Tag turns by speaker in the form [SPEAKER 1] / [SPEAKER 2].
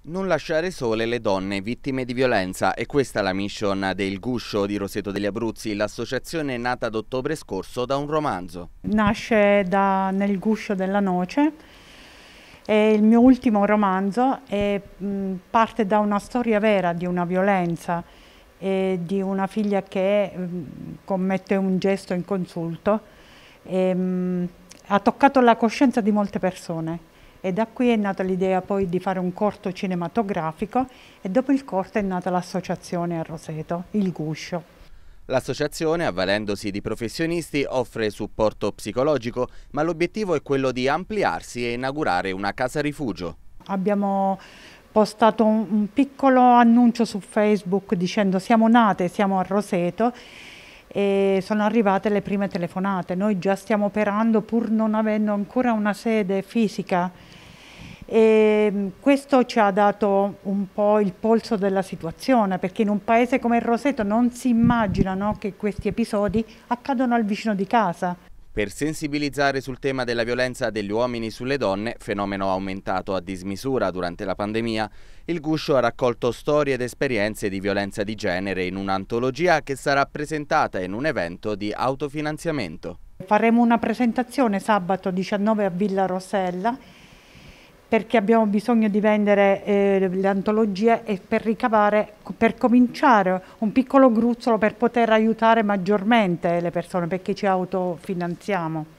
[SPEAKER 1] Non lasciare sole le donne vittime di violenza è questa la mission del Guscio di Roseto degli Abruzzi, l'associazione nata ad ottobre scorso da un romanzo.
[SPEAKER 2] Nasce da Nel Guscio della Noce, è il mio ultimo romanzo e parte da una storia vera di una violenza e di una figlia che commette un gesto inconsulto. E, mh, ha toccato la coscienza di molte persone e da qui è nata l'idea poi di fare un corto cinematografico e dopo il corto è nata l'associazione a Roseto, Il Guscio.
[SPEAKER 1] L'associazione, avvalendosi di professionisti, offre supporto psicologico, ma l'obiettivo è quello di ampliarsi e inaugurare una casa rifugio.
[SPEAKER 2] Abbiamo postato un piccolo annuncio su Facebook dicendo siamo nate, siamo a Roseto e sono arrivate le prime telefonate. Noi già stiamo operando pur non avendo ancora una sede fisica e mm, questo ci ha dato un po' il polso della situazione perché in un paese come il Roseto non si immaginano che questi episodi accadano al vicino di casa
[SPEAKER 1] per sensibilizzare sul tema della violenza degli uomini sulle donne, fenomeno aumentato a dismisura durante la pandemia, il Guscio ha raccolto storie ed esperienze di violenza di genere in un'antologia che sarà presentata in un evento di autofinanziamento.
[SPEAKER 2] Faremo una presentazione sabato 19 a Villa Rosella perché abbiamo bisogno di vendere eh, le antologie e per ricavare, per cominciare un piccolo gruzzolo per poter aiutare maggiormente le persone perché ci autofinanziamo.